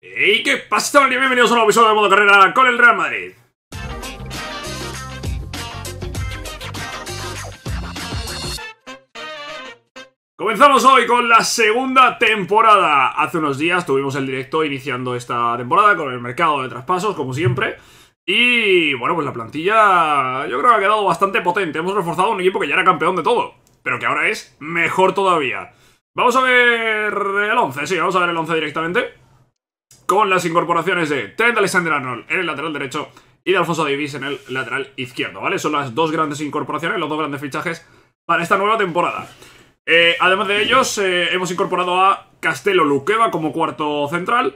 ¡Ey! ¿Qué pasa, Y Bienvenidos a un nuevo episodio de Modo Carrera con el Real Madrid. Comenzamos hoy con la segunda temporada. Hace unos días tuvimos el directo iniciando esta temporada con el mercado de traspasos, como siempre. Y bueno, pues la plantilla yo creo que ha quedado bastante potente. Hemos reforzado un equipo que ya era campeón de todo, pero que ahora es mejor todavía. Vamos a ver el 11, sí, vamos a ver el 11 directamente con las incorporaciones de Trent Alexander-Arnold en el lateral derecho y de Alfonso Davis en el lateral izquierdo, ¿vale? Son las dos grandes incorporaciones, los dos grandes fichajes para esta nueva temporada. Eh, además de ellos, eh, hemos incorporado a Castelo Luqueva como cuarto central.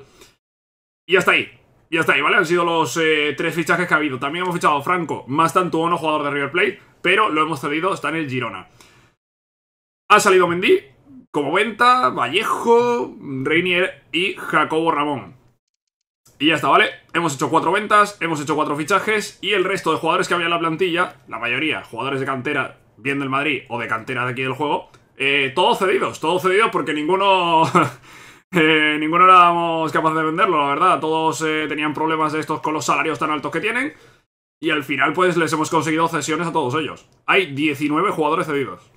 Y hasta ahí. Y hasta ahí, ¿vale? Han sido los eh, tres fichajes que ha habido. También hemos fichado a Franco, más tanto uno jugador de River Plate, pero lo hemos cedido, está en el Girona. Ha salido Mendy, como venta, Vallejo, Reinier y Jacobo Ramón. Y ya está, ¿vale? Hemos hecho cuatro ventas, hemos hecho cuatro fichajes y el resto de jugadores que había en la plantilla, la mayoría jugadores de cantera, bien del Madrid o de cantera de aquí del juego, eh, todos cedidos, todos cedidos porque ninguno... Eh, ninguno éramos capaces de venderlo, la verdad. Todos eh, tenían problemas de estos con los salarios tan altos que tienen. Y al final, pues, les hemos conseguido cesiones a todos ellos. Hay 19 jugadores cedidos.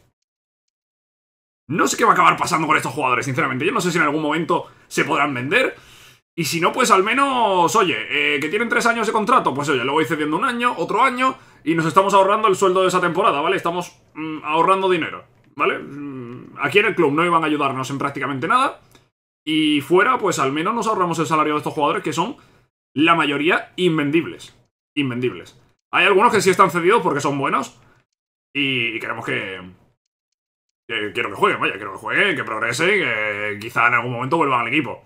No sé qué va a acabar pasando con estos jugadores, sinceramente. Yo no sé si en algún momento se podrán vender. Y si no, pues al menos, oye, eh, que tienen tres años de contrato, pues oye, lo voy cediendo un año, otro año, y nos estamos ahorrando el sueldo de esa temporada, ¿vale? Estamos mm, ahorrando dinero, ¿vale? Mm, aquí en el club no iban a ayudarnos en prácticamente nada. Y fuera, pues al menos nos ahorramos el salario de estos jugadores, que son la mayoría invendibles. Invendibles. Hay algunos que sí están cedidos porque son buenos. Y queremos que, que quiero que jueguen, vaya, quiero que jueguen, que progresen, que quizá en algún momento vuelvan al equipo.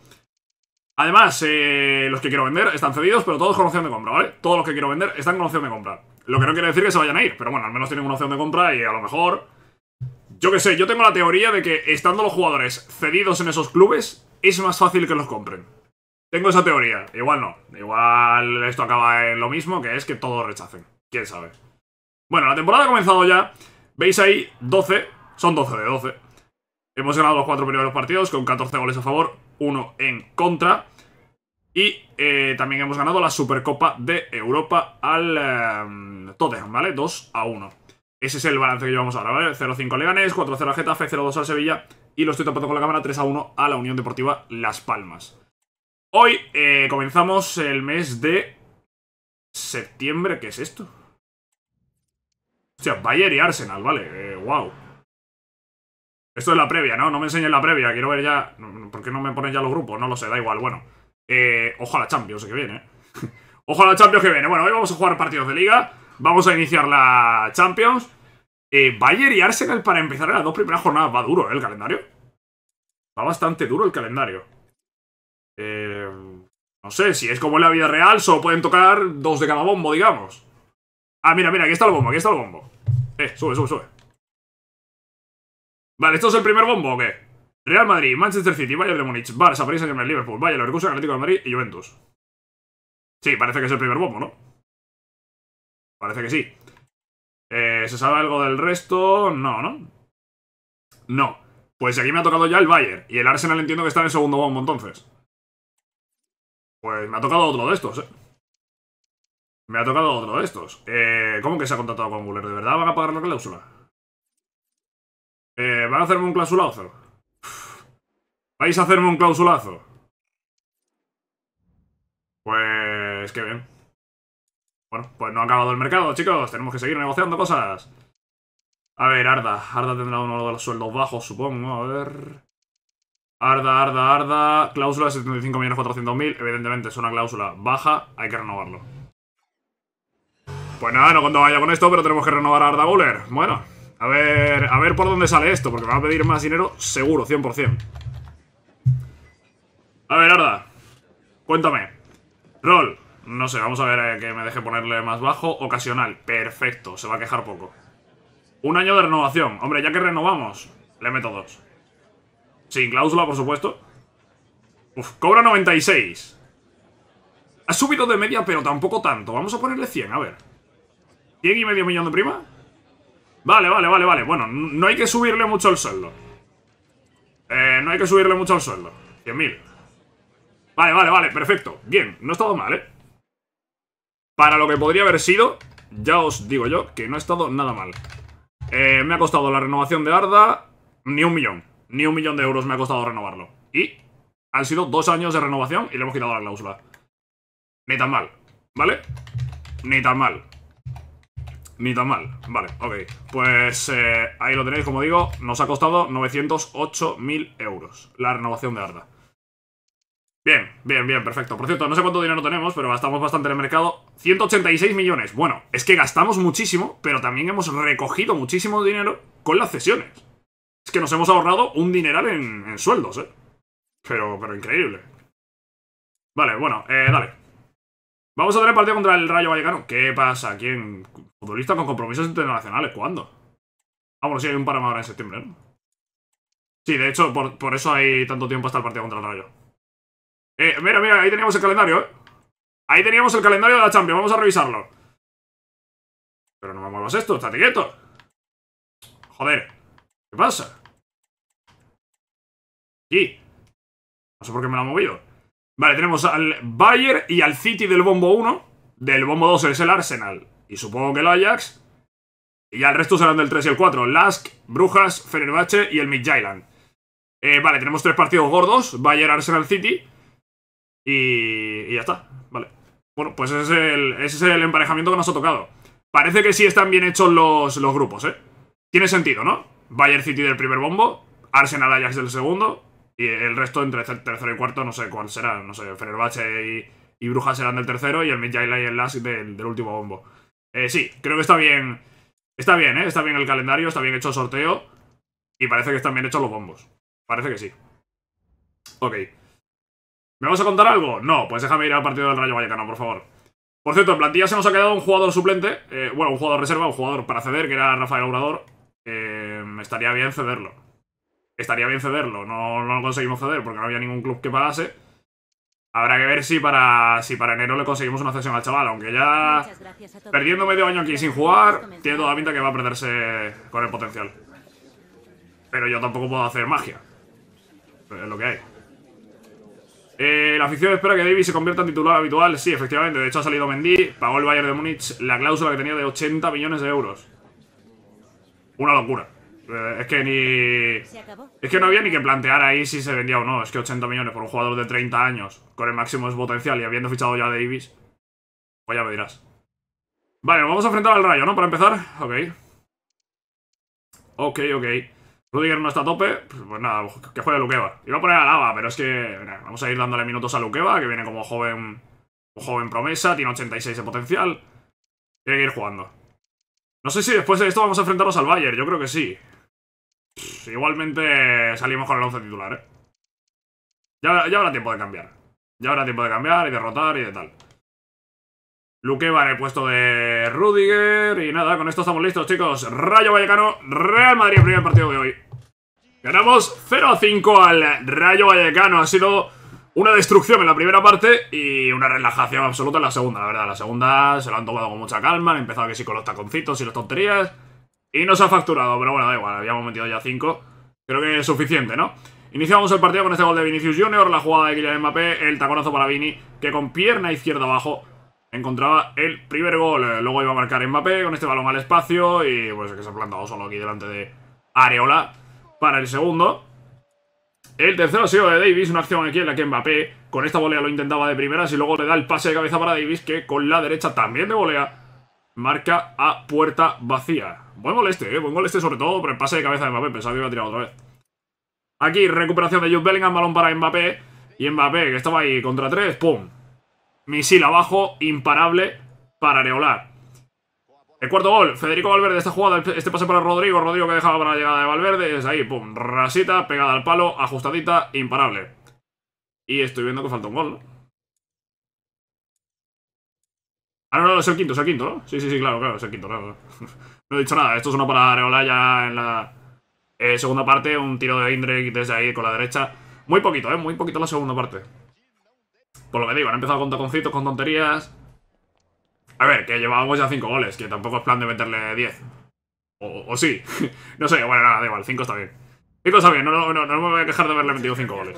Además, eh, los que quiero vender están cedidos, pero todos con opción de compra, ¿vale? Todos los que quiero vender están con opción de compra. Lo que no quiere decir que se vayan a ir, pero bueno, al menos tienen una opción de compra y a lo mejor... Yo qué sé, yo tengo la teoría de que estando los jugadores cedidos en esos clubes, es más fácil que los compren. Tengo esa teoría. Igual no. Igual esto acaba en lo mismo, que es que todos rechacen. ¿Quién sabe? Bueno, la temporada ha comenzado ya. Veis ahí 12. Son 12 de 12. Hemos ganado los cuatro primeros partidos con 14 goles a favor, uno en contra. Y eh, también hemos ganado la Supercopa de Europa al eh, Tottenham, ¿vale? 2 a 1. Ese es el balance que llevamos ahora, ¿vale? 0-5 al Leganés, 4-0 a Getafe, 0-2 a Sevilla y lo estoy tapando con la cámara 3-1 a la Unión Deportiva Las Palmas. Hoy eh, comenzamos el mes de septiembre, ¿qué es esto? Hostia, Bayern y Arsenal, vale, wow. Esto es la previa, ¿no? No me enseñen la previa, quiero ver ya... ¿Por qué no me ponen ya los grupos? No lo sé, da igual, bueno... Eh, ojo a la Champions que viene. ¿eh? ojo a la Champions que viene. Bueno, hoy vamos a jugar partidos de liga. Vamos a iniciar la Champions. Eh, Bayer y Arsenal para empezar en las dos primeras jornadas. Va duro, ¿eh? El calendario. Va bastante duro el calendario. Eh, no sé, si es como en la vida real, solo pueden tocar dos de cada bombo, digamos. Ah, mira, mira, aquí está el bombo, aquí está el bombo. Eh, sube, sube, sube. Vale, ¿esto es el primer bombo o qué? Real Madrid, Manchester City, Bayern de Múnich, Barça, París Saint-Germain, Liverpool, Bayern Leverkusen, Atlético de Madrid y Juventus. Sí, parece que es el primer bombo, ¿no? Parece que sí. Eh, ¿Se sabe algo del resto? No, ¿no? No. Pues aquí me ha tocado ya el Bayern. Y el Arsenal entiendo que está en el segundo bombo, entonces. Pues me ha tocado otro de estos, ¿eh? Me ha tocado otro de estos. Eh, ¿Cómo que se ha contactado con Guller? ¿De verdad van a pagar la cláusula? Eh, ¿Van a hacerme un clausulazo? ¿Vais a hacerme un clausulazo? Pues... Que bien. Bueno, pues no ha acabado el mercado, chicos. Tenemos que seguir negociando cosas. A ver, Arda. Arda tendrá uno de los sueldos bajos, supongo. A ver... Arda, Arda, Arda... Cláusula de 75.400.000. Evidentemente, es una cláusula baja. Hay que renovarlo. Pues nada, no cuando vaya con esto, pero tenemos que renovar a Arda Guller. Bueno, a ver, a ver por dónde sale esto, porque me va a pedir más dinero seguro, 100%. A ver, Arda. Cuéntame. Rol, No sé, vamos a ver eh, que me deje ponerle más bajo. Ocasional. Perfecto, se va a quejar poco. Un año de renovación. Hombre, ya que renovamos, le meto dos. Sin cláusula, por supuesto. Uf, cobra 96. Ha subido de media, pero tampoco tanto. Vamos a ponerle 100, a ver. 100 y medio millón de prima. Vale, vale, vale, vale. Bueno, no hay que subirle mucho el sueldo. Eh, no hay que subirle mucho el sueldo. 100.000. Vale, vale, vale, perfecto. Bien, no ha estado mal, ¿eh? Para lo que podría haber sido, ya os digo yo que no ha estado nada mal. Eh, me ha costado la renovación de Arda ni un millón. Ni un millón de euros me ha costado renovarlo. Y han sido dos años de renovación y le hemos quitado la cláusula. Ni tan mal, ¿vale? Ni tan mal. Ni tan mal, vale, ok Pues eh, ahí lo tenéis, como digo Nos ha costado 908.000 euros La renovación de Arda Bien, bien, bien, perfecto. Por cierto, no sé cuánto dinero tenemos, pero gastamos bastante en el mercado. 186 millones. Bueno, es que gastamos muchísimo, pero también hemos recogido muchísimo dinero con las cesiones. Es que nos hemos ahorrado un dineral en, sueldos, ¿eh? Pero, pero increíble. Vale, bueno, eh, dale. Vamos a tener partido contra el Rayo Vallecano. ¿Qué pasa? ¿Quién? Futbolista con compromisos internacionales. ¿Cuándo? Ah, bueno, si hay un ahora en septiembre, Sí, de hecho, por, por eso hay tanto tiempo hasta el partido contra el Rayo. Eh, mira, mira, ahí teníamos el calendario, ¿eh? Ahí teníamos el calendario de la Champions, vamos a revisarlo. Pero no me muevas esto, estate quieto. Joder, ¿qué pasa? Aquí. No sé por qué me lo ha movido. Vale, tenemos al Bayern y al City del bombo 1. Del bombo 2 es el Arsenal. Y supongo que el Ajax. Y ya el resto serán del 3 y el 4. Lask, Brujas, Fenerbahce y el Midtjylland. Eh, vale, tenemos tres partidos gordos. Bayern, Arsenal, City. Y, ya está, vale. Bueno, pues ese es, el, emparejamiento que nos ha tocado. Parece que sí están bien hechos los, los grupos, ¿eh? Tiene sentido, ¿no? Bayern City del primer bombo, Arsenal Ajax del segundo, y el resto entre tercero y cuarto, no sé cuál será, no sé, Fenerbahce y, y Brujas serán del tercero, y el Midjaila y el Lask del, último bombo. Eh, sí, creo que está bien, está bien, ¿eh? Está bien el calendario, está bien hecho el sorteo, y parece que están bien hechos los bombos. Parece que sí. Ok. ¿Me vas a contar algo? No, pues déjame ir al partido del Rayo Vallecano, por favor. Por cierto, en plantilla se nos ha quedado un jugador suplente, eh, bueno, un jugador reserva, un jugador para ceder, que era Rafael Obrador. Eh, estaría bien cederlo. Estaría bien cederlo, no, lo conseguimos ceder porque no había ningún club que pagase. Habrá que ver si para, si para enero le conseguimos una cesión al chaval, aunque ya perdiendo medio año aquí sin jugar, tiene toda la pinta que va a perderse con el potencial. Pero yo tampoco puedo hacer magia. Es lo que hay. Eh, la afición espera que Davis se convierta en titular habitual. Sí, efectivamente. De hecho, ha salido Mendy. Pagó el Bayern de Múnich la cláusula que tenía de 80 millones de euros. Una locura. Eh, es que ni... Es que no había ni que plantear ahí si se vendía o no. Es que 80 millones por un jugador de 30 años, con el máximo potencial y habiendo fichado ya a Davis, pues ya me dirás. Vale, nos vamos a enfrentar al Rayo, ¿no? Para empezar. Ok. Ok, ok. Rudiger no está a tope, pues, pues nada, que juegue Luqueva. Iba a poner a Lava, pero es que vamos a ir dándole minutos a Luqueva, que viene como joven, joven promesa, tiene 86 de potencial. Tiene que ir jugando. No sé si después de esto vamos a enfrentarnos al Bayern, yo creo que sí. igualmente salimos con el 11 titular, ¿eh? Ya, ya habrá tiempo de cambiar. Ya habrá tiempo de cambiar y derrotar y de tal. Luque va en el puesto de Rudiger. Y nada, con esto estamos listos, chicos. Rayo Vallecano, Real Madrid, primer partido de hoy. Ganamos 0 a 5 al Rayo Vallecano. Ha sido una destrucción en la primera parte y una relajación absoluta en la segunda, la verdad. La segunda se la han tomado con mucha calma. Han empezado que sí con los taconcitos y las tonterías. Y nos ha facturado, pero bueno, da igual. Habíamos metido ya 5. Creo que es suficiente, ¿no? Iniciamos el partido con este gol de Vinicius Junior, la jugada de Kylian Mbappé, el taconazo para Vini, que con pierna izquierda abajo encontraba el primer gol. Eh, luego iba a marcar Mbappé con este balón al espacio y pues que se ha plantado solo aquí delante de Areola para el segundo. El tercero ha sido de Davis, una acción aquí en la que Mbappé con esta volea lo intentaba de primeras y luego le da el pase de cabeza para Davis que con la derecha también de volea marca a puerta vacía. Buen moleste este, buen gol sobre todo por el pase de cabeza de Mbappé, pensaba que iba a tirar otra vez. Aquí recuperación de Jude Bellingham, balón para Mbappé y Mbappé que estaba ahí contra tres, ¡pum! Misil abajo, imparable para Areola El cuarto gol, Federico Valverde, esta jugada, este pase para Rodrigo, Rodrigo que dejaba para la llegada de Valverde, Es ahí, pum, rasita, pegada al palo, ajustadita, imparable. Y estoy viendo que falta un gol. Ah, no, no, es el quinto, es el quinto, ¿no? Sí, sí, sí, claro, claro, es el quinto, claro. No he dicho nada, esto es uno para Areola ya en la eh, segunda parte, un tiro de Indrek desde ahí con la derecha. Muy poquito, ¿eh? Muy poquito la segunda parte. Por lo que digo, han empezado con taconcitos, con tonterías. A ver, que llevábamos ya 5 goles, que tampoco es plan de meterle 10. O, sí. no sé, bueno, nada, da igual, 5 está bien. 5 está bien, no, no, no, me voy a quejar de haberle metido 5 goles.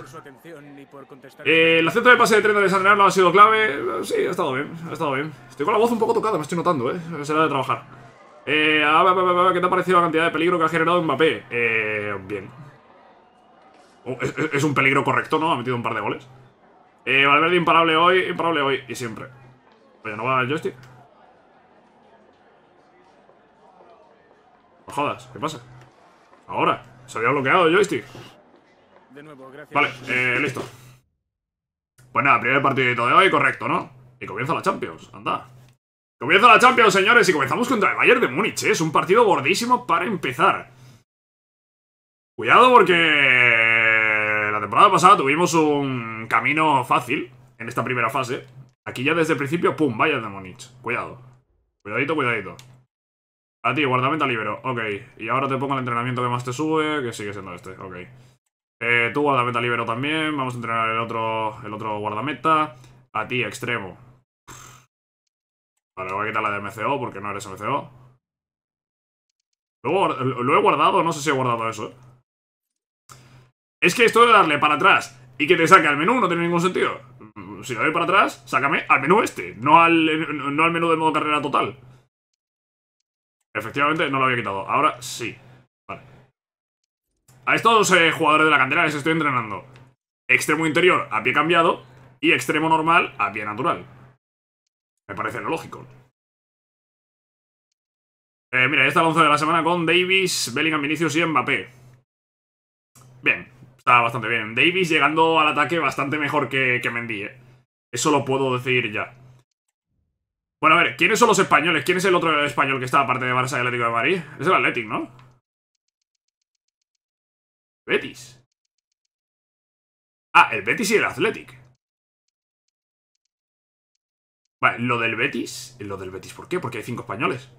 Eh, el acento de pase de tren de San no ha sido clave. Sí, ha estado bien, ha estado bien. Estoy con la voz un poco tocada, me estoy notando, ¿eh? Será de trabajar. Eh, a ver, a ver, a ¿qué te ha parecido la cantidad de peligro que ha generado Mbappé? Eh, bien. Oh, es un peligro correcto, ¿no? Ha metido un par de goles. Eh, Valverde imparable hoy, imparable hoy y siempre. Oye, pues ¿no va el joystick? jodas, ¿qué pasa? Ahora, se había bloqueado el joystick. De nuevo, gracias. Vale, eh, listo. Pues nada, primer partidito de hoy, correcto, ¿no? Y comienza la Champions, anda. Comienza la Champions, señores, y comenzamos contra el Bayern de Múnich, ¿eh? Es un partido gordísimo para empezar. Cuidado porque temporada pasada tuvimos un camino fácil en esta primera fase. Aquí ya desde el principio, pum, vaya Demonich. Cuidado. Cuidadito, cuidadito. A ti, guardameta libero. Ok. Y ahora te pongo el entrenamiento que más te sube, que sigue siendo este. Ok. Eh, tú guardameta libero también. Vamos a entrenar el otro, el otro guardameta. A ti, extremo. Vale, voy a quitar la de MCO porque no eres MCO. lo he guardado, no sé si he guardado eso, ¿eh? Es que esto de darle para atrás y que te saque al menú no tiene ningún sentido. Si le doy para atrás, sácame al menú este, no al, menú de modo carrera total. Efectivamente, no lo había quitado. Ahora sí. Vale. A estos eh, jugadores de la cantera les estoy entrenando. Extremo interior a pie cambiado y extremo normal a pie natural. Me parece lo lógico. Eh, mira, esta está de la semana con Davis, Bellingham, Vinicius y Mbappé. Bien está bastante bien. Davis llegando al ataque bastante mejor que, que Mendy, ¿eh? Eso lo puedo decir ya. Bueno, a ver, ¿quiénes son los españoles? ¿Quién es el otro español que está aparte de Barça y Atlético de Madrid? Es el Atlético, ¿no? Betis. Ah, el Betis y el Athletic. Vale, lo del Betis. Lo del Betis, ¿por qué? Porque hay cinco españoles.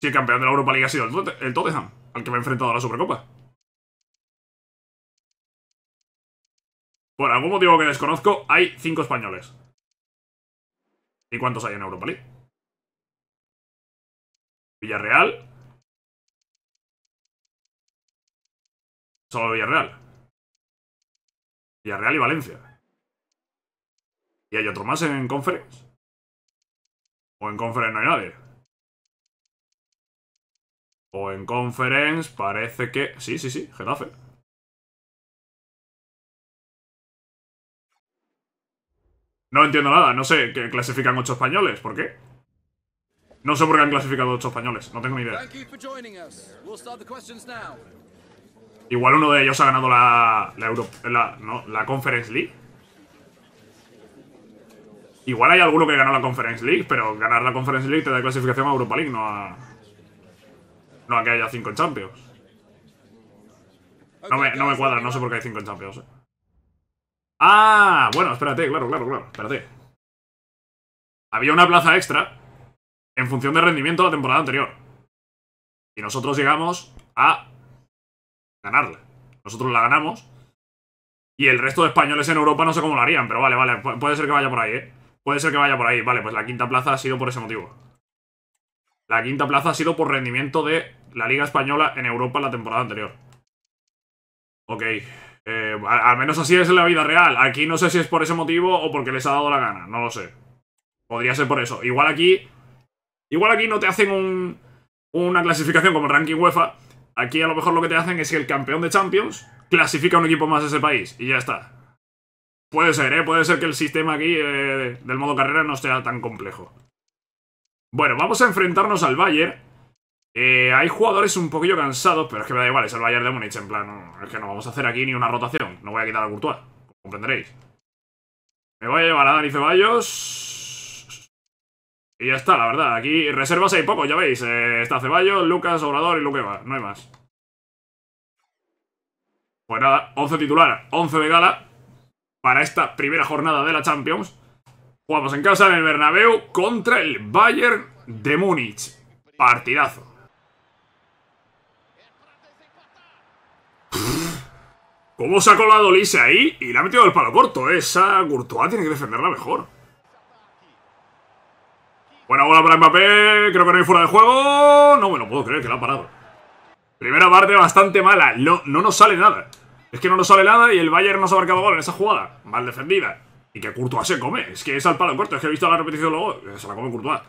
Si el campeón de la Europa League ha sido el, el Tottenham, al que me ha enfrentado a la Supercopa. Por algún motivo que desconozco, hay cinco españoles. ¿Y cuántos hay en Europa League? Villarreal. Solo Villarreal. Villarreal y Valencia. ¿Y hay otro más en Conference? ¿O en Conference no hay nadie? O en Conference parece que... Sí, sí, sí, Getafe. No entiendo nada, no sé, que clasifican ocho españoles, ¿por qué? No sé por qué han clasificado ocho españoles, no tengo ni idea. Igual uno de ellos ha ganado la, la, la, no, la Conference League. Igual hay alguno que ganó la Conference League, pero ganar la Conference League te da clasificación a Europa League, no a, no a que haya cinco en Champions. No me, no cuadra, no sé por qué hay cinco en Champions. Eh. Ah, bueno, espérate, claro, claro, claro, espérate. Había una plaza extra en función de rendimiento de la temporada anterior. Y nosotros llegamos a ganarla. Nosotros la ganamos. Y el resto de españoles en Europa no sé cómo lo harían, pero vale, vale, puede ser que vaya por ahí, ¿eh? Puede ser que vaya por ahí. Vale, pues la quinta plaza ha sido por ese motivo. La quinta plaza ha sido por rendimiento de la Liga Española en Europa la temporada anterior. Ok. Eh, al menos así es en la vida real. Aquí no sé si es por ese motivo o porque les ha dado la gana, no lo sé. Podría ser por eso. Igual aquí. Igual aquí no te hacen una clasificación como ranking UEFA. Aquí a lo mejor lo que te hacen es que el campeón de Champions clasifica a un equipo más de ese país y ya está. Puede ser, ¿eh? Puede ser que el sistema aquí eh, del modo carrera no sea tan complejo. Bueno, vamos a enfrentarnos al Bayern eh, hay jugadores un poquillo cansados, pero es que me da igual, es el Bayern de Múnich, en plan, es que no vamos a hacer aquí ni una rotación. No voy a quitar a Courtois, comprenderéis. Me voy a llevar a Dani Ceballos. Y ya está, la verdad. Aquí reservas hay pocos, ya veis. Eh, está Ceballos, Lucas, Obrador y Luqueva. No hay más. Pues nada, 11 titular, 11 de gala. Para esta primera jornada de la Champions. Jugamos en casa en el Bernabéu contra el Bayern de Múnich. Partidazo. ¿Cómo se ha colado Lise ahí? Y le ha metido el palo corto. Esa Courtois tiene que defenderla mejor. Buena bola para Mbappé. Creo que no hay fuera de juego. No me lo puedo creer que la ha parado. Primera parte bastante mala. No, no nos sale nada. Es que no nos sale nada y el Bayern nos ha marcado gol en esa jugada. Mal defendida. Y que Courtois se come. Es que es al palo corto. Es que he visto la repetición luego. Se la come Courtois.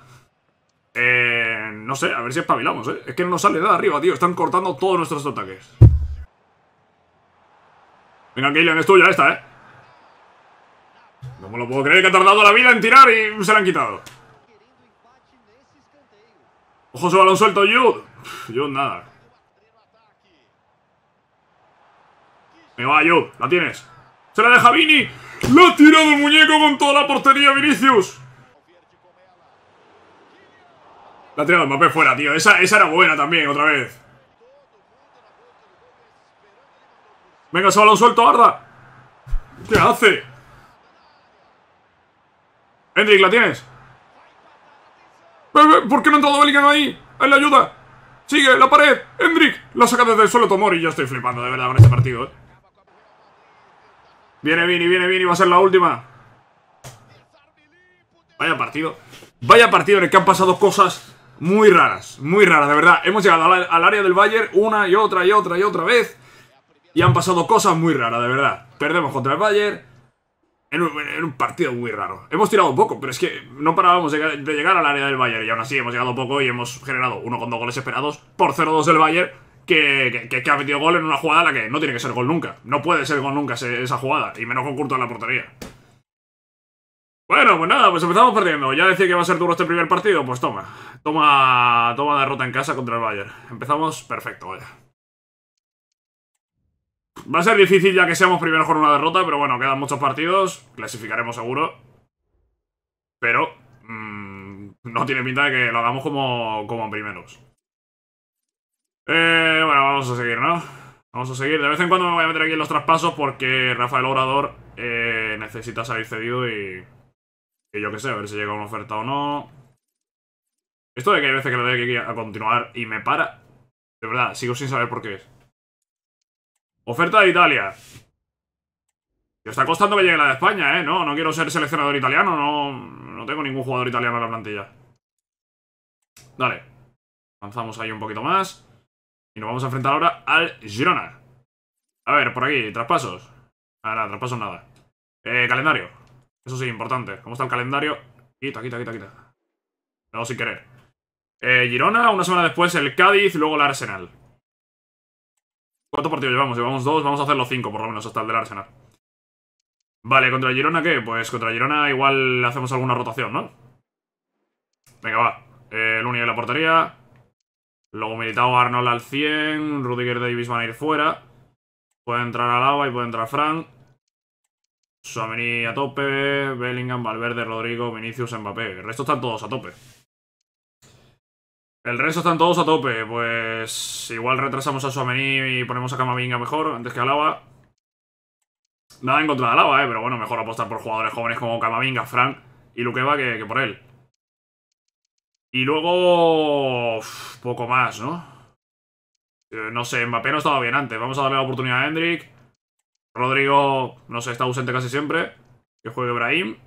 Eh, no sé, a ver si espabilamos, ¿eh? Es que no nos sale nada arriba, tío. Están cortando todos nuestros ataques. Venga, Kylian, es tuya esta, ¿eh? No me lo puedo creer que ha tardado la vida en tirar y se la han quitado. Ojo su balón suelto, Jude. Jude, nada. Me va, Jude. La tienes. Se la deja Vini. ¡Lo ha tirado el muñeco con toda la portería, Vinicius! La ha tirado el Mbappé fuera, tío. esa era buena también, otra vez. Venga, ese balón suelto, Arda. ¿Qué hace? Hendrik, ¿la tienes? ¿Por qué no ha entrado Bellingham ahí? ¡En la ayuda! ¡Sigue, la pared! ¡Hendrik! La saca desde el suelo Tomori. Yo estoy flipando, de verdad, con este partido. ¿eh? Viene Vini, viene Vini. Va a ser la última. Vaya partido. Vaya partido en el que han pasado cosas muy raras. Muy raras, de verdad. Hemos llegado al área del Bayern una y otra y otra y otra vez. Y han pasado cosas muy raras, de verdad. Perdemos contra el Bayern. En un, partido muy raro. Hemos tirado poco, pero es que no parábamos de, llegar al área del Bayern. Y aún así hemos llegado poco y hemos generado uno con dos goles esperados por 0-2 del Bayern. Que, ha metido gol en una jugada la que no tiene que ser gol nunca. No puede ser gol nunca esa jugada. Y menos con Curto en la portería. Bueno, pues nada, pues empezamos perdiendo. Ya decía que va a ser duro este primer partido, pues toma. Toma, toma derrota en casa contra el Bayern. Empezamos perfecto, vaya. Va a ser difícil ya que seamos primeros con una derrota, pero bueno, quedan muchos partidos, clasificaremos seguro. Pero mm, no tiene pinta de que lo hagamos como, como primeros. Eh, bueno, vamos a seguir, ¿no? Vamos a seguir. De vez en cuando me voy a meter aquí en los traspasos porque Rafael Obrador eh, necesita salir cedido y... Y yo qué sé, a ver si llega una oferta o no. Esto de que hay veces que le doy aquí a continuar y me para. De verdad, sigo sin saber por qué es. Oferta de Italia. Y está costando que llegue la de España, ¿eh? No, no quiero ser seleccionador italiano, no, no tengo ningún jugador italiano en la plantilla. Dale. Avanzamos ahí un poquito más. Y nos vamos a enfrentar ahora al Girona. A ver, por aquí, traspasos. Ah, nada, traspasos nada. Eh, calendario. Eso sí, importante. ¿Cómo está el calendario? Quita, quita, quita, quita. No, sin querer. Eh, Girona, una semana después el Cádiz, luego el Arsenal. ¿Cuántos partidos llevamos? Llevamos dos, vamos a hacer los cinco por lo menos hasta el del Arsenal. Vale, ¿contra Girona qué? Pues contra Girona igual hacemos alguna rotación, ¿no? Venga, va. el Luni de la portería. Luego militado Arnold al 100. Rudiger Davis van a ir fuera. Puede entrar Alaba y puede entrar Frank Suamení a tope. Bellingham, Valverde, Rodrigo, Vinicius, Mbappé. El resto están todos a tope. El resto están todos a tope, pues igual retrasamos a Suamení y ponemos a Camavinga mejor antes que a Lava. Nada en contra de Lava, eh, pero bueno, mejor apostar por jugadores jóvenes como Camavinga, Frank y Luqueva que, que por él. Y luego... poco más, ¿no? Eh, no sé, Mbappé no estaba bien antes. Vamos a darle la oportunidad a Hendrik. Rodrigo, no sé, está ausente casi siempre. Que juegue Ibrahim.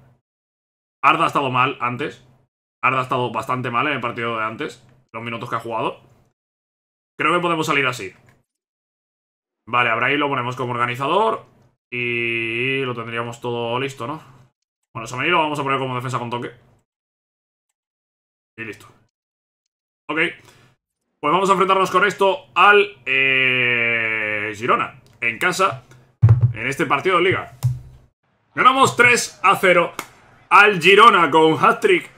Arda ha estado mal antes. Arda ha estado bastante mal en el partido de antes los minutos que ha jugado. Creo que podemos salir así. Vale, ahora ahí lo ponemos como organizador y lo tendríamos todo listo, ¿no? Bueno, Samir lo vamos a poner como defensa con toque. Y listo. Ok. Pues vamos a enfrentarnos con esto al eh, Girona, en casa, en este partido de Liga. Ganamos 3 a 0 al Girona con hat-trick.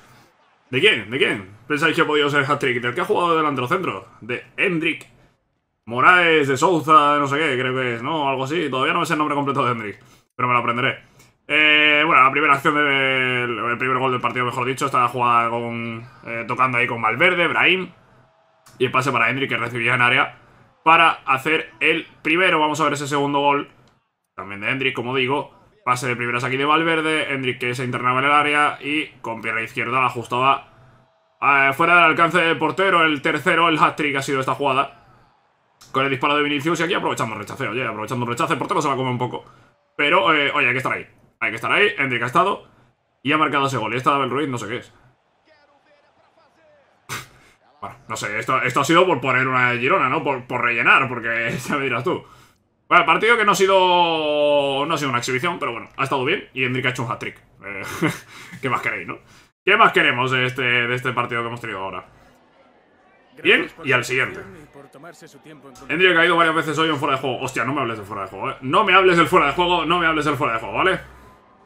¿De quién? ¿De quién? Pensáis que ha podido ser hat-trick del que ha jugado delantero centro, de Hendrik Morales, de Souza, no sé qué, creo que es, ¿no? Algo así. Todavía no es el nombre completo de Hendrik, pero me lo aprenderé. Eh, bueno, la primera acción del el primer gol del partido, mejor dicho, estaba jugada con, eh, tocando ahí con Valverde, Brahim. Y el pase para Hendrik que recibía en área para hacer el primero. Vamos a ver ese segundo gol. También de Hendrik, como digo. Pase de primeras aquí de Valverde. Hendrik que se internaba en el área y con pierna izquierda la ajustaba Ah, fuera del alcance del portero, el tercero, el hat-trick ha sido esta jugada. Con el disparo de Vinicius y aquí aprovechamos el rechace, oye, aprovechando el rechace, el portero se la come un poco. Pero, eh, oye, hay que estar ahí. Hay que estar ahí, Hendrik ha estado y ha marcado ese gol. Y esta Ruiz no sé qué es. bueno, no sé, esto, ha sido por poner una Girona, ¿no? Por, rellenar, porque ya me dirás tú. Bueno, partido que no ha sido. No ha sido una exhibición, pero bueno, ha estado bien. Y Enrique ha hecho un hat-trick. ¿Qué más queréis, no? ¿Qué más queremos de este, de este partido que hemos tenido ahora? Bien, y al siguiente. ha caído varias veces hoy en fuera de juego. Hostia, no me hables de fuera de juego, ¿eh? No me hables del fuera de juego, no me hables del fuera de juego, ¿vale?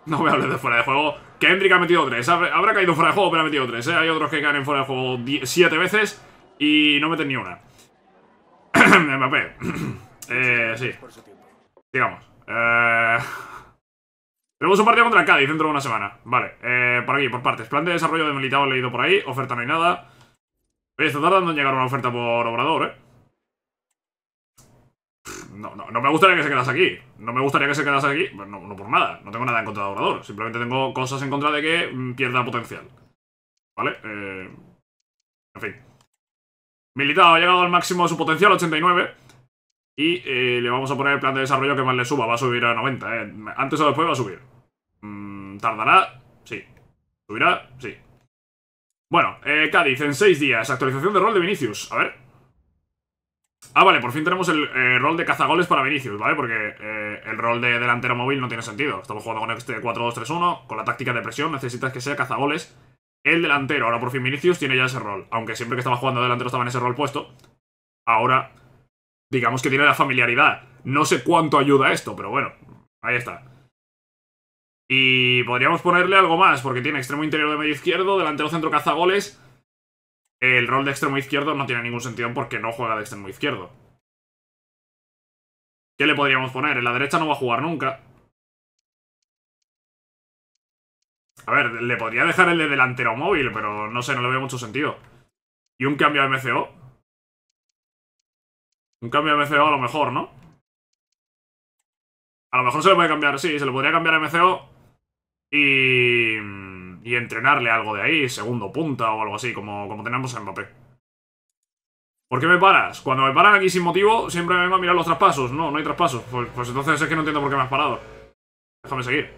No me hables del fuera de juego. Que Hendrik ha metido tres. Habrá caído fuera de juego, pero ha metido tres, ¿eh? Hay otros que caen en fuera de juego siete veces y no meten ni una. Mbappé. eh, sí. Digamos. Eh... Tenemos un partido contra Cádiz dentro de una semana. Vale, eh, por aquí, por partes. Plan de desarrollo de militado leído por ahí. Oferta no hay nada. Oye, está tardando en llegar una oferta por Obrador, ¿eh? No, no, no me gustaría que se quedase aquí. No me gustaría que se quedase aquí. No, no por nada. No tengo nada en contra de Obrador. Simplemente tengo cosas en contra de que mm, pierda potencial. ¿Vale? Eh, en fin. Militado ha llegado al máximo de su potencial, 89. Y eh, le vamos a poner el plan de desarrollo que más le suba. Va a subir a 90, ¿eh? Antes o después va a subir. Mm, ¿Tardará? Sí. ¿Subirá? Sí. Bueno, eh, Cádiz, en 6 días. Actualización de rol de Vinicius. A ver. Ah, vale, por fin tenemos el eh, rol de cazagoles para Vinicius, ¿vale? Porque el rol de delantero móvil no tiene sentido. Estamos jugando con este 4-2-3-1, con la táctica de presión, necesitas que sea cazagoles el delantero. Ahora por fin Vinicius tiene ya ese rol. Aunque siempre que estaba jugando delantero estaba en ese rol puesto. Ahora digamos que tiene la familiaridad. No sé cuánto ayuda esto, pero bueno, ahí está. Y podríamos ponerle algo más, porque tiene extremo interior de medio izquierdo, delantero centro cazagoles. El rol de extremo izquierdo no tiene ningún sentido porque no juega de extremo izquierdo. ¿Qué le podríamos poner? En la derecha no va a jugar nunca. A ver, le podría dejar el de delantero móvil, pero no sé, no le veo mucho sentido. Y un cambio a MCO, un cambio de MCO a lo mejor, ¿no? A lo mejor se le puede cambiar, sí, se le podría cambiar a MCO y, y entrenarle algo de ahí, segundo punta o algo así, como, como tenemos en Mbappé. ¿Por qué me paras? Cuando me paran aquí sin motivo, siempre me vengo a mirar los traspasos. No, no hay traspasos. Pues, pues entonces es que no entiendo por qué me has parado. Déjame seguir.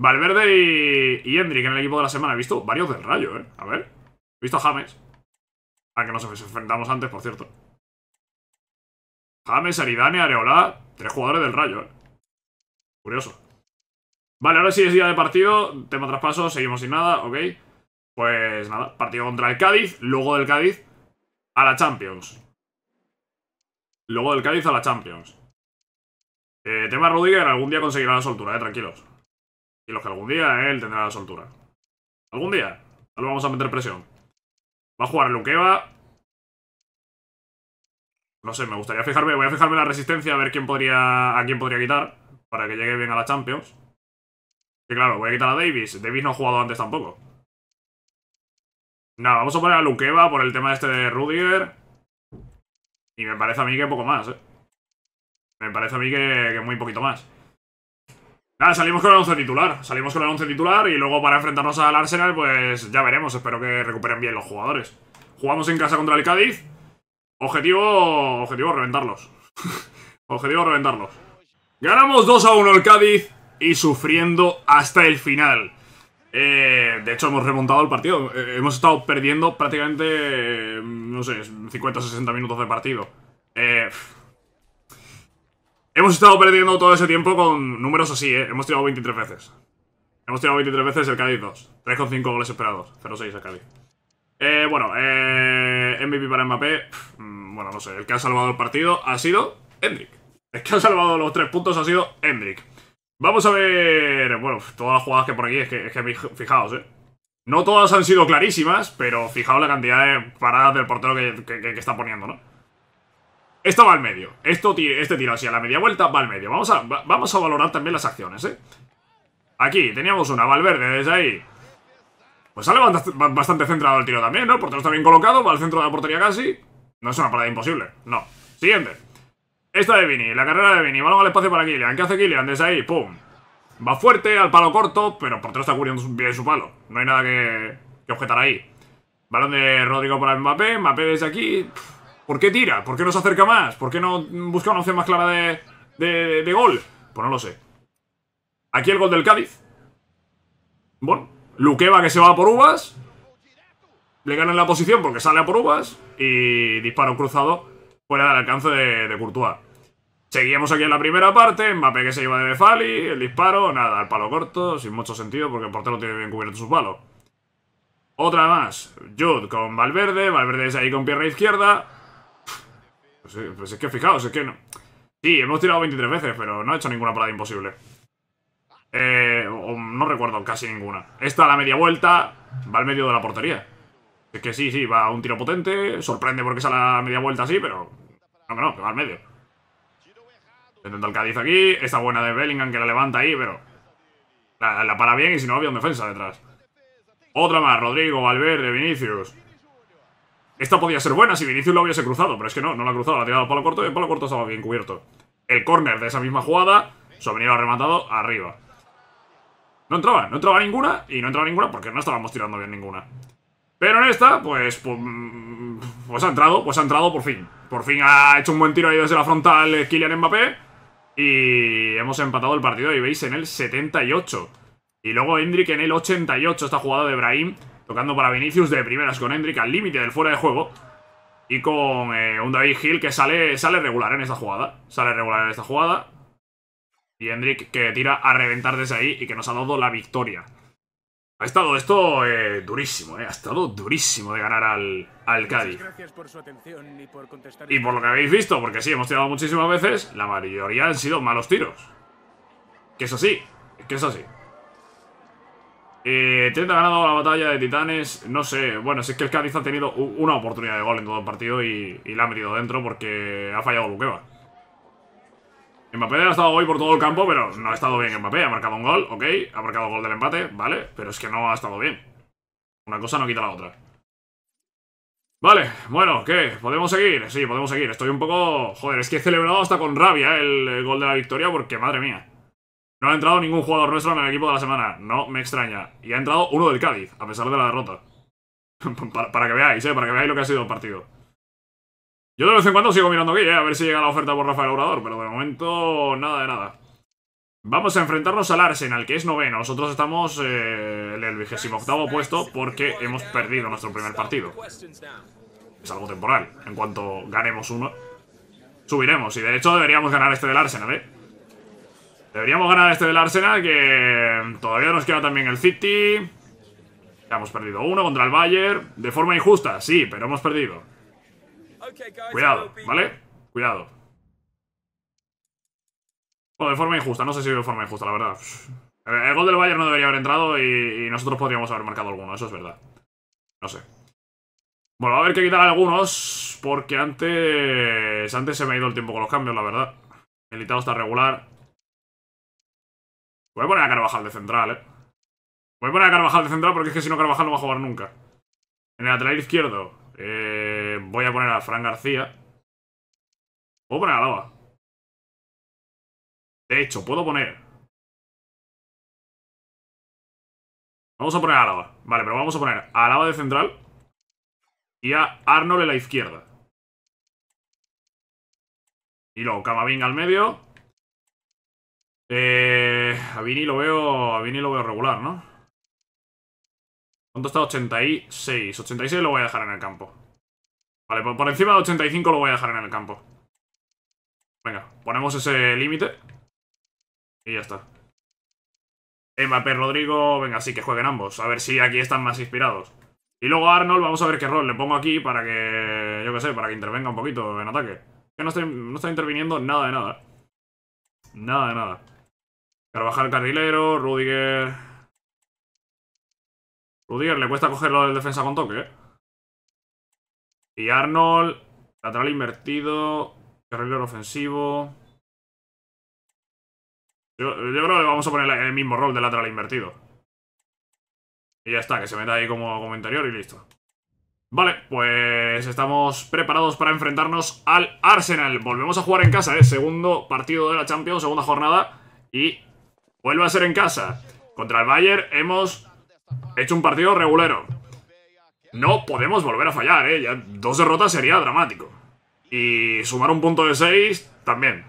Valverde y, y Hendrik en el equipo de la semana. He visto varios del rayo, ¿eh? A ver. He visto a James. A que nos enfrentamos antes, por cierto. James, Aridane, Areola, tres jugadores del Rayo, ¿eh? Curioso. Vale, ahora sí es día de partido, tema traspaso, seguimos sin nada, ok. Pues nada, partido contra el Cádiz, luego del Cádiz a la Champions. Luego del Cádiz a la Champions. Eh, tema Rudiger, algún día conseguirá la soltura, eh, tranquilos. Y lo que algún día él tendrá la soltura. Algún día, no vamos a meter presión. Va a jugar Luqueva, no sé, me gustaría fijarme, voy a fijarme la resistencia a ver quién podría, a quién podría quitar para que llegue bien a la Champions. que claro, voy a quitar a Davis. Davis no ha jugado antes tampoco. Nada, vamos a poner a Luqueva por el tema este de Rudiger. Y me parece a mí que poco más, ¿eh? Me parece a mí que, que muy poquito más. Nada, salimos con el 11 titular. Salimos con el 11 titular y luego para enfrentarnos al Arsenal, pues ya veremos. Espero que recuperen bien los jugadores. Jugamos en casa contra el Cádiz. Objetivo... Objetivo reventarlos. objetivo reventarlos. Ganamos 2 a 1 el Cádiz y sufriendo hasta el final. Eh, de hecho, hemos remontado el partido. Eh, hemos estado perdiendo prácticamente, eh, no sé, 50-60 o minutos de partido. hemos estado perdiendo todo ese tiempo con números así, ¿eh? Hemos tirado 23 veces. Hemos tirado 23 veces el Cádiz 2. 3,5 goles esperados. 0-6 el Cádiz. Eh, bueno, eh, MVP para Mbappé, mm, bueno, no sé, el que ha salvado el partido ha sido Hendrik. El que ha salvado los tres puntos ha sido Hendrik. Vamos a ver, bueno, todas las jugadas que por aquí, es que, fijaos, eh. No todas han sido clarísimas, pero fijaos la cantidad de paradas del portero que, está poniendo, ¿no? Esto va al medio. Esto, este tiro hacia la media vuelta va al medio. Vamos a, vamos a valorar también las acciones, ¿eh? Aquí teníamos una, Valverde desde ahí. Pues sale bastante centrado el tiro también, ¿no? Portero está bien colocado, va al centro de la portería casi. No es una parada imposible, no. Siguiente. Esta de Vini, la carrera de Vini. Balón al espacio para Kylian. ¿Qué hace Killian? Desde ahí, pum. Va fuerte, al palo corto, pero por portero está cubriendo bien su palo. No hay nada que, objetar ahí. Balón de Rodrigo para Mbappé. Mbappé desde aquí. ¿Por qué tira? ¿Por qué no se acerca más? ¿Por qué no busca una opción más clara de, de gol? Pues no lo sé. Aquí el gol del Cádiz. Bueno, Luqueva que se va por uvas. Le ganan la posición porque sale a por uvas. Y disparo cruzado fuera del alcance de, Courtois. Seguíamos aquí en la primera parte, Mbappé que se lleva de Befali, el disparo, nada, al palo corto, sin mucho sentido porque el portero tiene bien cubierto sus palos. Otra más, Jude con Valverde, Valverde es ahí con pierna izquierda. Pues, pues es que fijaos, es que no. Sí, hemos tirado 23 veces, pero no ha hecho ninguna parada imposible. Eh, no recuerdo casi ninguna. Esta a la media vuelta va al medio de la portería. Es que sí, sí, va a un tiro potente. Sorprende porque es a la media vuelta así, pero... No, no, que va al medio. Intenta el Cádiz aquí. Esta buena de Bellingham que la levanta ahí, pero... La, para bien y si no, había un defensa detrás. Otra más, Rodrigo, Valverde, Vinicius. Esta podía ser buena si Vinicius lo hubiese cruzado, pero es que no, no la ha cruzado, la ha tirado al palo corto y el palo corto estaba bien cubierto. El córner de esa misma jugada, su ha rematado arriba. No entraba, no entraba ninguna y no entraba ninguna porque no estábamos tirando bien ninguna. Pero en esta, pues, mm, pues, ha entrado, pues ha entrado por fin. Por fin ha hecho un buen tiro ahí desde la frontal eh, Kylian Mbappé y hemos empatado el partido y veis en el 78. Y luego Hendrik en el 88, esta jugada de Brahim, tocando para Vinicius de primeras con Hendrik al límite del fuera de juego. Y con eh, un David Hill que sale, sale regular en esta jugada. Sale regular en esta jugada. Y Hendrik que tira a reventar desde ahí y que nos ha dado la victoria. Ha estado esto eh, durísimo, eh. Ha estado durísimo de ganar al, al Cádiz. y, por lo que habéis visto, porque sí, hemos tirado muchísimas veces, la mayoría han sido malos tiros. Que es así, que es así. Eh, ha ganado la batalla de titanes, no sé, bueno, si es que el Cádiz ha tenido una oportunidad de gol en todo el partido y, y la ha metido dentro porque ha fallado Luqueva. Mbappé ha estado hoy por todo el campo, pero no ha estado bien Mbappé. Ha marcado un gol, ok. Ha marcado gol del empate, vale. Pero es que no ha estado bien. Una cosa no quita la otra. Vale, bueno, ¿qué? ¿Podemos seguir? Sí, podemos seguir. Estoy un poco... Joder, es que he celebrado hasta con rabia eh, el, gol de la victoria porque, madre mía. No ha entrado ningún jugador nuestro en el equipo de la semana. No me extraña. Y ha entrado uno del Cádiz, a pesar de la derrota. para que veáis, ¿eh? Para que veáis lo que ha sido el partido. Yo de vez en cuando sigo mirando aquí, eh, a ver si llega la oferta por Rafael Obrador, pero de momento nada de nada. Vamos a enfrentarnos al Arsenal, que es noveno. Nosotros estamos eh, en el vigésimo octavo puesto porque hemos perdido nuestro primer partido. Es algo temporal. En cuanto ganemos uno, subiremos. Y de hecho deberíamos ganar este del Arsenal, ¿eh? Deberíamos ganar este del Arsenal, que todavía nos queda también el City. Ya hemos perdido uno contra el Bayern. De forma injusta, sí, pero hemos perdido. Cuidado, ¿vale? Cuidado. Bueno, de forma injusta, no sé si de forma injusta, la verdad. El gol del Bayern no debería haber entrado y, nosotros podríamos haber marcado alguno, eso es verdad. No sé. Bueno, va a haber que quitar algunos porque antes antes se me ha ido el tiempo con los cambios, la verdad. El litado está regular. Voy a poner a Carvajal de central, eh. Voy a poner a Carvajal de central porque es que si no Carvajal no va a jugar nunca. En el lateral izquierdo, eh, voy a poner a Fran García. Puedo poner a Lava. De hecho, puedo poner... Vamos a poner a Alaba. Vale, pero vamos a poner a Alaba de central y a Arnold en la izquierda. Y luego Camavinga al medio. Eh, lo veo. A Vini lo veo regular, ¿no? ¿Cuánto está? 86. 86 lo voy a dejar en el campo. Vale, por, encima de 85 lo voy a dejar en el campo. Venga, ponemos ese límite. Y ya está. Mbappé, Rodrigo, venga, sí, que jueguen ambos. A ver si aquí están más inspirados. Y luego Arnold, vamos a ver qué rol le pongo aquí para que, yo qué sé, para que intervenga un poquito en ataque. Que no, no está interviniendo nada de nada. Nada de nada. el carrilero, Rudiger... Rudiger le cuesta cogerlo del defensa con toque, ¿eh? Y Arnold, lateral invertido, carrilero ofensivo. Yo, creo que vamos a poner el mismo rol de lateral invertido. Y ya está, que se meta ahí como, como interior y listo. Vale, pues estamos preparados para enfrentarnos al Arsenal. Volvemos a jugar en casa, ¿eh? Segundo partido de la Champions, segunda jornada. Y vuelve a ser en casa. Contra el Bayern hemos He hecho un partido regulero. No podemos volver a fallar, ¿eh? dos derrotas sería dramático. Y sumar un punto de 6 también.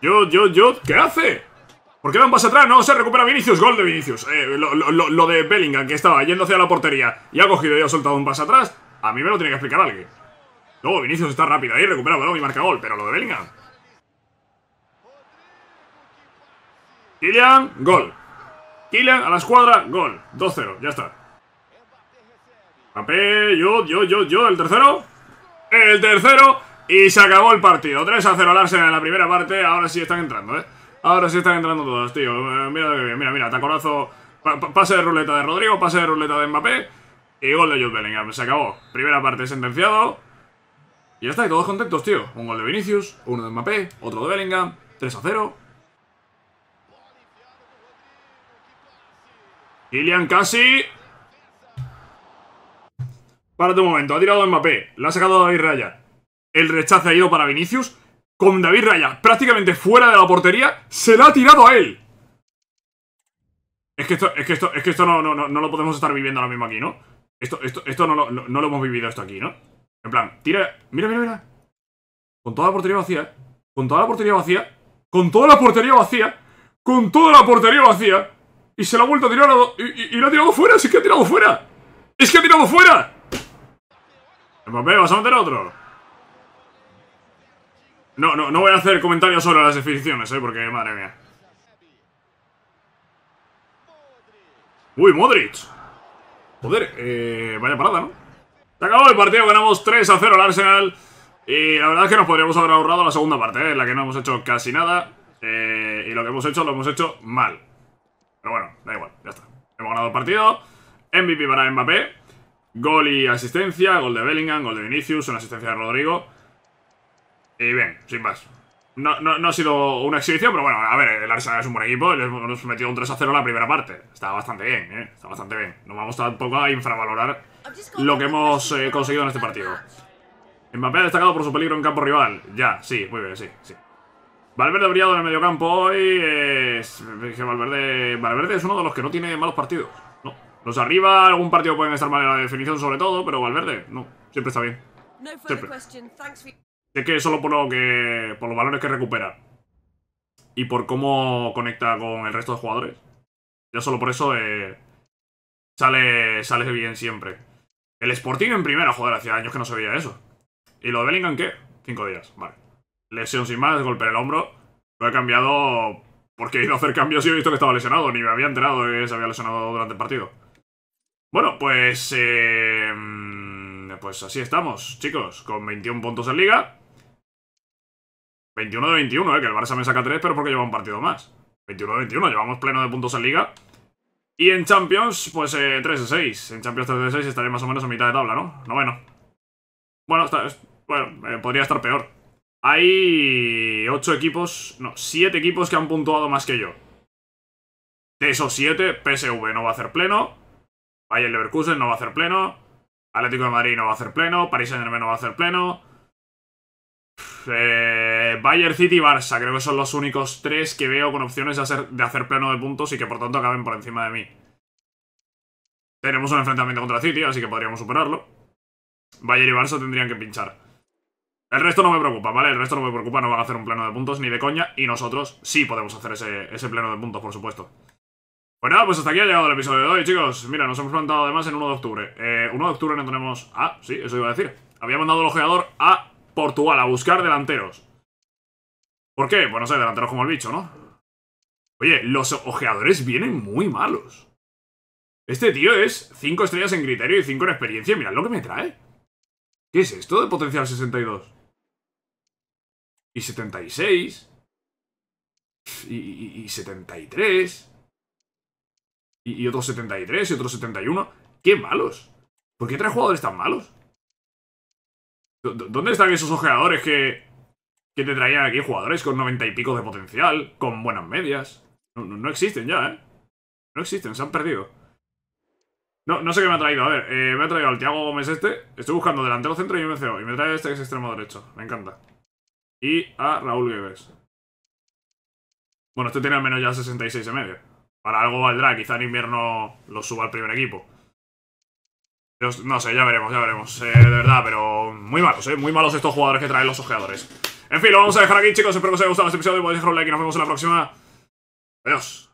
Yo, yo, yo, ¿qué hace? ¿Por qué da un pase atrás? No, se recupera Vinicius, gol de Vinicius. Eh, lo, de Bellingham, que estaba yendo hacia la portería y ha cogido y ha soltado un pase atrás, a mí me lo tiene que explicar alguien. Luego Vinicius está rápido ahí, recupera balón y marca gol, pero lo de Bellingham... Kylian, gol. Kylian a la escuadra, gol. 2-0, ya está. Mbappé, yo, yo, yo, yo, el tercero. El tercero. Y se acabó el partido. 3 0 al en la primera parte. Ahora sí están entrando, ¿eh? Ahora sí están entrando todos, tío. Eh, mira mira, mira, Tacorazo. pase de ruleta de Rodrigo, pase de ruleta de Mbappé. Y gol de Jude Bellingham. Se acabó. Primera parte sentenciado. Y ya está, y todos contentos, tío. Un gol de Vinicius, uno de Mbappé, otro de Bellingham. 3 a 0. Ilian casi. Párate un momento. Ha tirado Mbappé. le ha sacado David Raya. El rechace ha ido para Vinicius. Con David Raya prácticamente fuera de la portería. Se la ha tirado a él. Es que esto, es que esto, es que esto no, no, no, lo podemos estar viviendo ahora mismo aquí, ¿no? Esto, esto, no, lo, no lo hemos vivido esto aquí, ¿no? En plan, tira. Mira, mira, mira. Con toda la portería vacía. Con toda la portería vacía. Con toda la portería vacía. Con toda la portería vacía. Y se lo ha vuelto a tirar y, lo ha tirado fuera, si es que ha tirado fuera. ¡Es que ha tirado fuera! Vamos a meter otro? No, no, no voy a hacer comentarios sobre las definiciones, ¿eh? Porque, madre mía. Uy, Modric. Joder, eh, vaya parada, ¿no? Se acabó el partido, ganamos 3 a 0 al Arsenal. Y la verdad es que nos podríamos haber ahorrado la segunda parte, ¿eh? en la que no hemos hecho casi nada. Eh, y lo que hemos hecho, lo hemos hecho mal. Pero bueno, da igual, ya está. Hemos ganado el partido. MVP para Mbappé. Gol y asistencia. Gol de Bellingham, gol de Vinicius, una asistencia de Rodrigo. Y bien, sin más. No, ha sido una exhibición, pero bueno, a ver, el Arsenal es un buen equipo. hemos metido un 3 a 0 en la primera parte. Está bastante bien, ¿eh? Está bastante bien. No vamos tampoco a infravalorar lo que hemos eh, conseguido en este partido. Mbappé ha destacado por su peligro en campo rival. Ya, sí, muy bien, sí, sí. Valverde brillado en el mediocampo hoy. Es, Valverde, Valverde es uno de los que no tiene malos partidos. No. Los arriba, algún partido pueden estar mal en la definición, sobre todo, pero Valverde, no. Siempre está bien. Sé que solo por, lo que, por los valores que recupera y por cómo conecta con el resto de jugadores, ya solo por eso eh, sale, sale bien siempre. El Sporting en primera, joder, hacía años que no se veía eso. ¿Y lo de Bellingham qué? Cinco días, vale lesión sin más, golpe en el hombro. Lo he cambiado porque he ido a hacer cambios y he visto que estaba lesionado. Ni me había enterado de que se había lesionado durante el partido. Bueno, pues... Eh, pues así estamos, chicos. Con 21 puntos en Liga. 21 de 21, eh, que el Barça me saca 3, pero porque lleva un partido más. 21 de 21, llevamos pleno de puntos en Liga. Y en Champions, pues 3 eh, de 6. En Champions 3 de 6 estaría más o menos a mitad de tabla, ¿no? No Bueno, bueno eh, podría estar peor. Hay ocho equipos, no, siete equipos que han puntuado más que yo. De esos siete, PSV no va a hacer pleno, Bayern Leverkusen no va a hacer pleno, Atlético de Madrid no va a hacer pleno, Paris Saint-Germain no va a hacer pleno. Eh, Bayern City y Barça, creo que son los únicos tres que veo con opciones de hacer, de hacer pleno de puntos y que por tanto acaben por encima de mí. Tenemos un enfrentamiento contra City, así que podríamos superarlo. Bayern y Barça tendrían que pinchar. El resto no me preocupa, ¿vale? El resto no me preocupa, no van a hacer un pleno de puntos ni de coña. Y nosotros sí podemos hacer ese, pleno de puntos, por supuesto. Pues nada, pues hasta aquí ha llegado el episodio de hoy, chicos. Mira, nos hemos plantado además en 1 de octubre. 1 eh, de octubre no tenemos... Ah, sí, eso iba a decir. Había mandado el ojeador a Portugal a buscar delanteros. ¿Por qué? Pues no sé, delanteros como el bicho, ¿no? Oye, los ojeadores vienen muy malos. Este tío es 5 estrellas en criterio y 5 en experiencia. Mirad lo que me trae. ¿Qué es esto de potencial 62? y 76, y, 73, y, otros 73, y otros 71. ¡Qué malos! ¿Por qué tres jugadores tan malos? ¿Dónde están esos ojeadores que, que te traían aquí jugadores con 90 y pico de potencial, con buenas medias? No, existen ya, ¿eh? No existen, se han perdido. No, no sé qué me ha traído. A ver, eh, me ha traído al Thiago Gómez este. Estoy buscando delantero centro y MCO. Y me trae este que es extremo derecho. Me encanta y a Raúl Gueves. Bueno, este tiene al menos ya 66 y medio. Para algo valdrá, quizá en invierno lo suba al primer equipo. no sé, ya veremos, ya veremos. Eh, de verdad, pero muy malos, eh. Muy malos estos jugadores que traen los ojeadores. En fin, lo vamos a dejar aquí, chicos. Espero que os haya gustado este episodio. Podéis dejar un like y nos vemos en la próxima. Adiós.